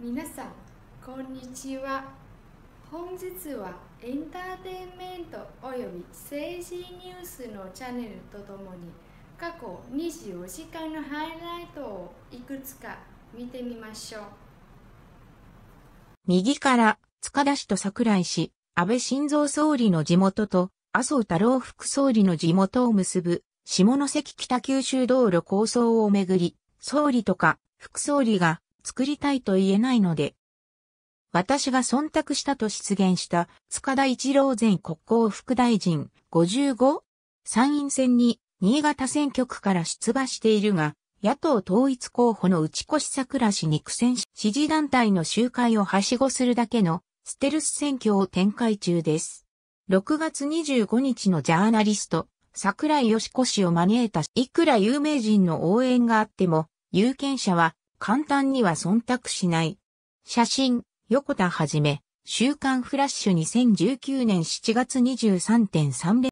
皆さんこんにちは本日はエンターテインメントおよび政治ニュースのチャンネルとともに過去24時間のハイライトをいくつか見てみましょう右から塚田氏と桜井氏安倍晋三総理の地元と麻生太郎副総理の地元を結ぶ下関北九州道路構想をめぐり、総理とか副総理が作りたいと言えないので。私が忖度したと出現した塚田一郎前国交副大臣 55? 参院選に新潟選挙区から出馬しているが、野党統一候補の内越桜氏に苦戦し、支持団体の集会をはしごするだけのステルス選挙を展開中です。6月25日のジャーナリスト、桜井よしこ氏を招いたいくら有名人の応援があっても、有権者は簡単には忖度しない。写真、横田はじめ、週刊フラッシュ2019年7月23.3